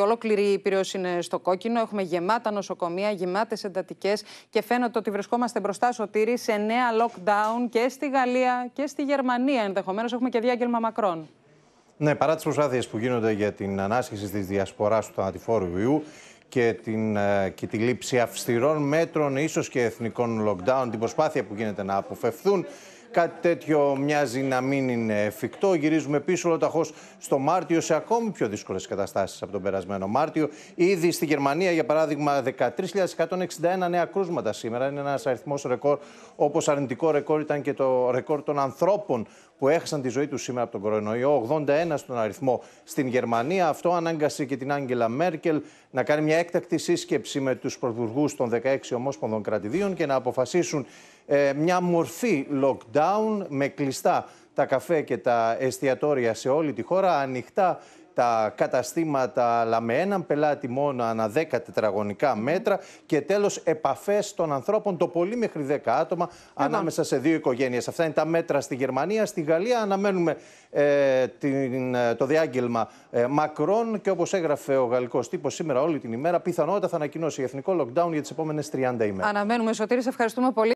Η ολόκληρη η είναι στο κόκκινο. Έχουμε γεμάτα νοσοκομεία, γεμάτες εντατικές και φαίνεται ότι βρισκόμαστε μπροστά σωτήρι σε νέα lockdown και στη Γαλλία και στη Γερμανία. Ενδεχομένως έχουμε και διάγγελμα μακρών. Ναι, παρά τις προσπάθειες που γίνονται για την ανάσχεση της διασποράς του θανατηφόρου ιού και την, ε, και τη λήψη αυστηρών μέτρων, ίσως και εθνικών lockdown, την προσπάθεια που γίνεται να αποφευθούν Κάτι τέτοιο μοιάζει να μην είναι εφικτό. Γυρίζουμε πίσω ολοταχώς στο Μάρτιο σε ακόμη πιο δύσκολες καταστάσεις από τον περασμένο Μάρτιο. Ήδη στη Γερμανία, για παράδειγμα, 13.161 νέα κρούσματα σήμερα. Είναι ένας αριθμός ρεκόρ, όπως αρνητικό ρεκόρ ήταν και το ρεκόρ των ανθρώπων που έχασαν τη ζωή τους σήμερα από τον κορονοϊό. 81 στον αριθμό στην Γερμανία. Αυτό ανάγκασε και την Άγγελα Μέρκελ να κάνει μια έκτακτη σύσκεψη με τους πρωθυπουργούς των 16 ομόσπονδων κρατηδίων και να αποφασίσουν ε, μια μορφή lockdown με κλειστά τα καφέ και τα εστιατόρια σε όλη τη χώρα, ανοιχτά τα καταστήματα, αλλά με έναν πελάτη μόνο ανά 10 τετραγωνικά μέτρα και τέλος επαφές των ανθρώπων, το πολύ μέχρι 10 άτομα, ανάμεσα σε δύο οικογένειες. Αυτά είναι τα μέτρα στη Γερμανία. Στη Γαλλία αναμένουμε ε, την, ε, το διάγγελμα ε, Μακρόν και όπως έγραφε ο γαλλικός τύπος σήμερα, όλη την ημέρα, πιθανότατα θα ανακοινώσει εθνικό lockdown για τις επόμενες 30 ημέρες. Αναμένουμε, Σωτήρη, ευχαριστούμε πολύ.